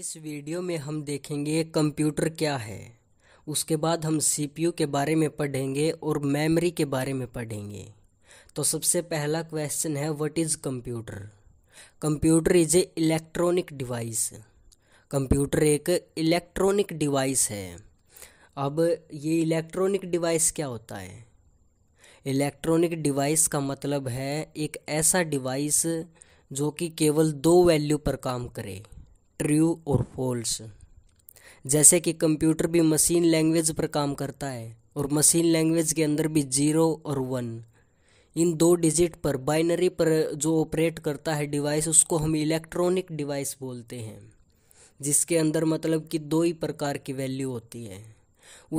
इस वीडियो में हम देखेंगे कंप्यूटर क्या है उसके बाद हम सीपीयू के बारे में पढ़ेंगे और मेमोरी के बारे में पढ़ेंगे तो सबसे पहला क्वेश्चन है what is computer computer is a electronic device computer एक इलेक्ट्रॉनिक डिवाइस है अब ये इलेक्ट्रॉनिक डिवाइस क्या होता है इलेक्ट्रॉनिक डिवाइस का मतलब है एक ऐसा डिवाइस जो कि केवल दो वैल्यू पर काम करे ट्रू और फॉल्स जैसे कि कंप्यूटर भी मशीन लैंग्वेज पर काम करता है और मशीन लैंग्वेज के अंदर भी जीरो और वन इन दो डिजिट पर बाइनरी पर जो ऑपरेट करता है डिवाइस उसको हम इलेक्ट्रॉनिक डिवाइस बोलते हैं जिसके अंदर मतलब कि दो ही प्रकार की वैल्यू होती है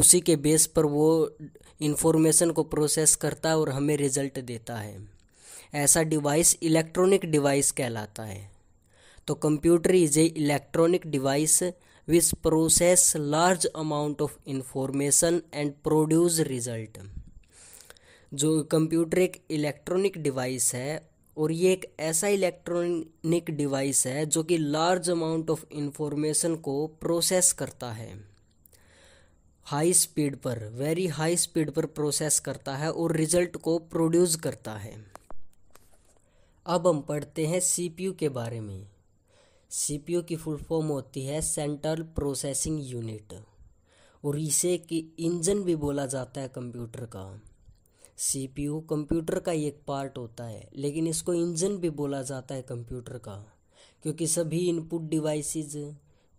उसी के बेस पर वो इन्फॉर्मेशन को प्रोसेस करता है और हमें रिजल्ट देता है ऐसा डिवाइस इलेक्ट्रॉनिक डिवाइस कहलाता है तो computer is a electronic device which process large amount of information and produce result जो कंप्यूटर एक इलेक्ट्रॉनिक डिवाइस है और ये एक ऐसा इलेक्ट्रॉनिक डिवाइस है जो कि लार्ज अमाउंट ऑफ इंफॉर्मेशन को प्रोसेस करता है हाई स्पीड पर वेरी हाई स्पीड पर प्रोसेस करता है और रिजल्ट को प्रोड्यूस करता है अब हम पढ़ते हैं सीपीयू के बारे में सीपीयू की फुल फॉर्म होती है सेंट्रल प्रोसेसिंग यूनिट और इसे कि इंजन भी बोला जाता है कंप्यूटर का सीपीयू कंप्यूटर का ही एक पार्ट होता है लेकिन इसको इंजन भी बोला जाता है कंप्यूटर का क्योंकि सभी इनपुट डिवाइसेस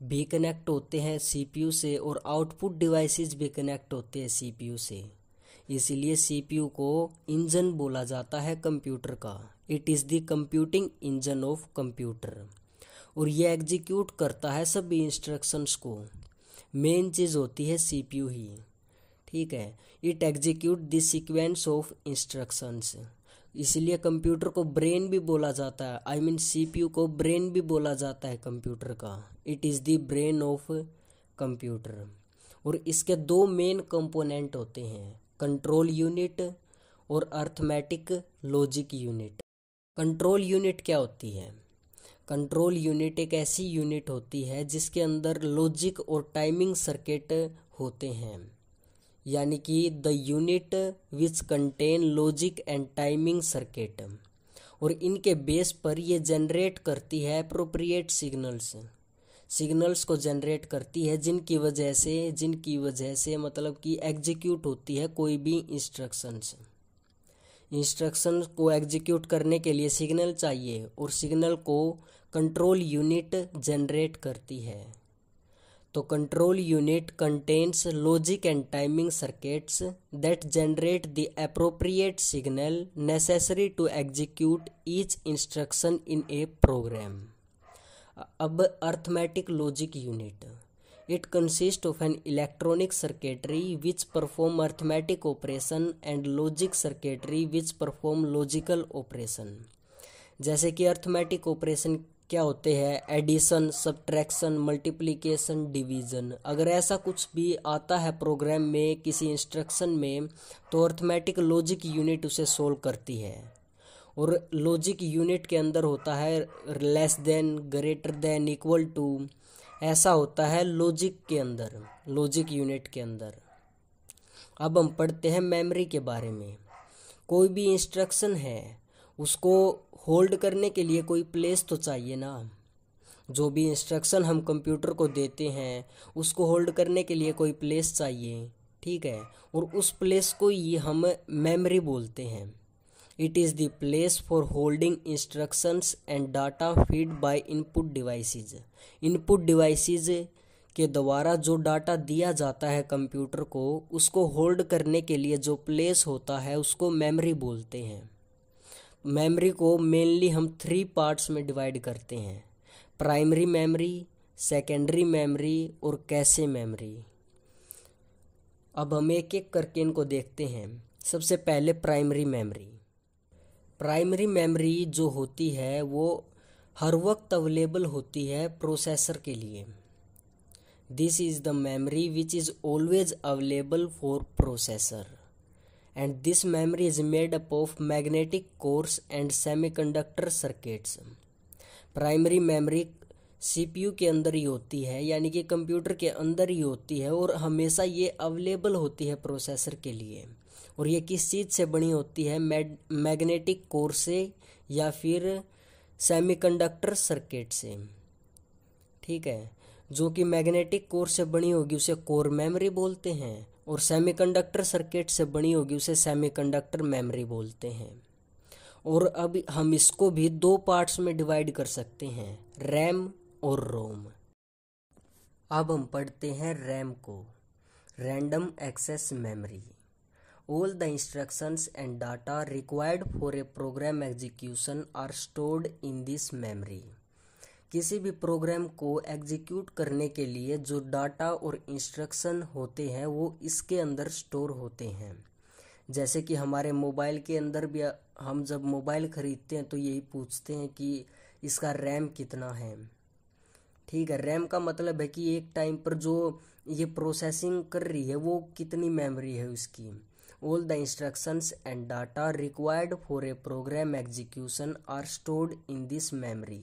भी कनेक्ट होते हैं सीपीयू से और आउटपुट डिवाइसेस भी कनेक्ट होते हैं सीपीयू से इसीलिए सीपीयू को इंजन बोला जाता है कंप्यूटर का it is the computing engine of computer और ये एग्जीक्यूट करता है सभी इंस्ट्रक्शंस को मेन चीज़ होती है सीपीयू ही ठीक है it execute the sequence of instructions इसलिए कंप्यूटर को ब्रेन भी बोला जाता है आई मीन सीपीयू को ब्रेन भी बोला जाता है कंप्यूटर का it is the brain of computer और इसके दो मेन कंपोनेंट होते हैं कंट्रोल यूनिट और arithmetic logic unit control unit क्या होती है कंट्रोल यूनिट एक ऐसी यूनिट होती है जिसके अंदर लॉजिक और टाइमिंग सर्किट होते हैं यानी कि the unit which contain logic and timing circuit और इनके बेस पर ये जनरेट करती है अप्रोप्रिएट सिग्नल्स सिग्नल्स को जनरेट करती है जिनकी वजह से जिनकी वजह से मतलब कि एग्जीक्यूट होती है कोई भी इंस्ट्रक्शंस इंस्ट्रक्शन को एग्जीक्यूट करने के लिए सिग्नल चाहिए और सिग्नल को कंट्रोल यूनिट जनरेट करती है तो control unit contains logic and timing circuits that generate the appropriate signal necessary to execute each instruction in a program अब arithmetic logic unit it consist of an electronic circuitry which perform arithmetic operation and logic circuitry which perform logical operation जैसे कि arithmetic operation क्या होते हैं addition subtraction multiplication division अगर ऐसा कुछ भी आता है प्रोग्राम में किसी इंस्ट्रक्शन में तो अर्थमेटिक लॉजिक यूनिट उसे सोल्व करती है और लॉजिक यूनिट के अंदर होता है less than greater than equal to ऐसा होता है लॉजिक के अंदर लॉजिक यूनिट के अंदर अब हम पढ़ते हैं मेमोरी के बारे में कोई भी इंस्ट्रक्शन है उसको होल्ड करने के लिए कोई प्लेस तो चाहिए ना जो भी इंस्ट्रक्शन हम कंप्यूटर को देते हैं उसको होल्ड करने के लिए कोई प्लेस चाहिए ठीक है और उस प्लेस को ये हम मेमोरी बोलते हैं It is the place for holding instructions and data fed by input devices. Input devices के द्वारा जो डाटा दिया जाता है कंप्यूटर को उसको होल्ड करने के लिए जो प्लेस होता है उसको मेमोरी बोलते हैं मेमोरी को मेनली हम थ्री पार्ट्स में डिवाइड करते हैं प्राइमरी मेमोरी सेकेंडरी मेमोरी और कैसे मेमोरी अब हम एक एक करके इनको देखते हैं सबसे पहले प्राइमरी मेमोरी प्राइमरी मेमोरी जो होती है वो हर वक्त अवेलेबल होती है प्रोसेसर के लिए this is the memory which is always available for processor and this memory is made up of magnetic cores and semiconductor circuits primary memory CPU के अंदर ही होती है यानी कि कंप्यूटर के अंदर ही होती है और हमेशा ये अवेलेबल होती है प्रोसेसर के लिए और ये किस चीज़ से बनी होती है मैग्नेटिक कोर से या फिर सेमीकंडक्टर सर्किट से ठीक है जो कि मैग्नेटिक कोर से बनी होगी उसे कोर मेमोरी बोलते हैं और सेमीकंडक्टर सर्किट से बनी होगी उसे सेमीकंडक्टर मेमोरी बोलते हैं और अब हम इसको भी दो पार्ट्स में डिवाइड कर सकते हैं रैम और रोम अब हम पढ़ते हैं रैम को random access memory All the instructions and data required for a program execution are stored in this memory. किसी भी प्रोग्राम को एग्जीक्यूट करने के लिए जो डाटा और इंस्ट्रक्शन होते हैं वो इसके अंदर स्टोर होते हैं जैसे कि हमारे मोबाइल के अंदर भी हम जब मोबाइल ख़रीदते हैं तो यही पूछते हैं कि इसका रैम कितना है ठीक है रैम का मतलब है कि एक टाइम पर जो ये प्रोसेसिंग कर रही है वो कितनी मेमोरी है उसकी all the instructions and data required for a program execution are stored in this memory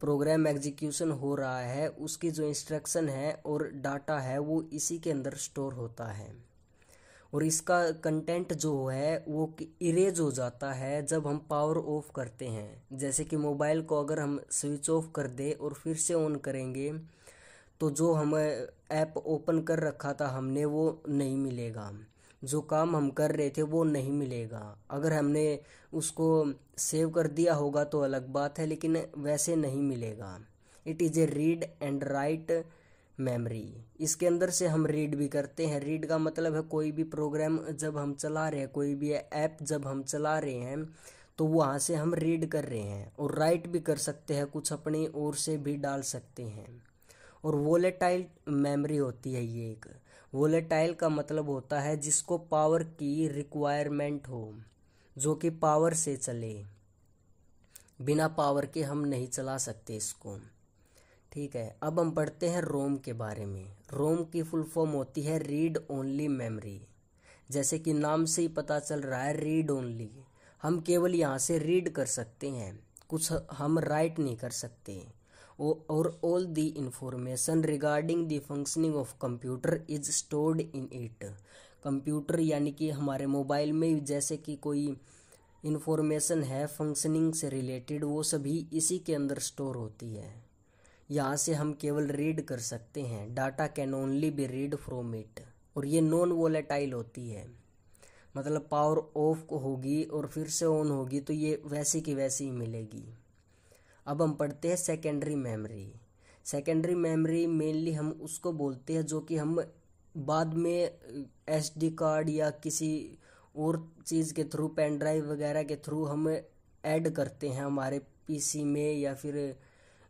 program execution हो रहा है उसकी जो इंस्ट्रक्शन है और डाटा है वो इसी के अंदर स्टोर होता है और इसका कंटेंट जो है वो इरेज हो जाता है जब हम पावर ऑफ करते हैं जैसे कि मोबाइल को अगर हम स्विच ऑफ कर दें और फिर से ऑन करेंगे तो जो हमें ऐप ओपन कर रखा था हमने वो नहीं मिलेगा जो काम हम कर रहे थे वो नहीं मिलेगा अगर हमने उसको सेव कर दिया होगा तो अलग बात है लेकिन वैसे नहीं मिलेगा it is a read and write memory इसके अंदर से हम रीड भी करते हैं रीड का मतलब है कोई भी प्रोग्राम जब हम चला रहे हैं कोई भी ऐप जब हम चला रहे हैं तो वहाँ से हम रीड कर रहे हैं और राइट भी कर सकते हैं कुछ अपनी ओर से भी डाल सकते हैं और वोलेटाइल मेमोरी होती है ये एक वोलेटाइल का मतलब होता है जिसको पावर की रिक्वायरमेंट हो जो कि पावर से चले बिना पावर के हम नहीं चला सकते इसको ठीक है अब हम पढ़ते हैं रोम के बारे में रोम की फुल फॉर्म होती है रीड ओनली मेमोरी जैसे कि नाम से ही पता चल रहा है रीड ओनली हम केवल यहाँ से रीड कर सकते हैं कुछ हम राइट नहीं कर सकते और all the information regarding the functioning of computer is stored in it computer यानी कि हमारे मोबाइल में जैसे कि कोई इन्फॉर्मेशन है फंक्शनिंग से रिलेटेड वो सभी इसी के अंदर स्टोर होती है यहाँ से हम केवल रीड कर सकते हैं data can only be read from it और ये नॉन वोलेटाइल होती है मतलब पावर ऑफ होगी और फिर से ऑन होगी तो ये वैसी की वैसी ही मिलेगी अब हम पढ़ते हैं secondary memory secondary memory mainly हम उसको बोलते हैं जो कि हम बाद में एस कार्ड या किसी और चीज़ के थ्रू पेन ड्राइव वगैरह के थ्रू हम ऐड करते हैं हमारे पीसी में या फिर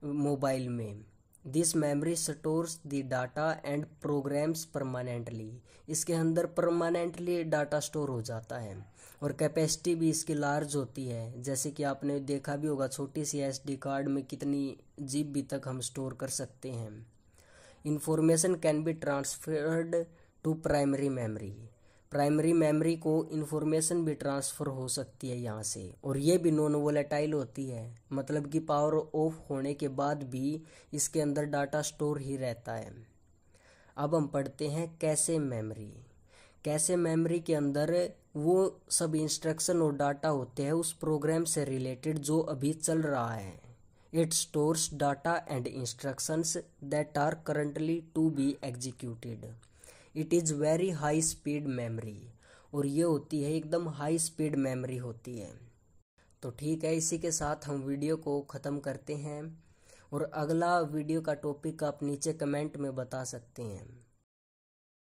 मोबाइल में this memory stores the data and programs permanently इसके अंदर परमानेंटली डाटा स्टोर हो जाता है और कैपेसिटी भी इसकी लार्ज होती है जैसे कि आपने देखा भी होगा छोटी सी एस कार्ड में कितनी जी बी तक हम स्टोर कर सकते हैं information can be transferred to primary memory primary memory को इन्फॉर्मेशन भी ट्रांसफ़र हो सकती है यहाँ से और ये भी नॉन वोलेटाइल होती है मतलब कि पावर ऑफ होने के बाद भी इसके अंदर डाटा स्टोर ही रहता है अब हम पढ़ते हैं कैसे मेमोरी कैसे मेमोरी के अंदर वो सब इंस्ट्रक्शन और डाटा होते हैं उस प्रोग्राम से रिलेटेड जो अभी चल रहा है it stores data and instructions that are currently to be executed it is very high speed memory और ये होती है एकदम हाई स्पीड मेमोरी होती है तो ठीक है इसी के साथ हम वीडियो को ख़त्म करते हैं और अगला वीडियो का टॉपिक आप नीचे कमेंट में बता सकते हैं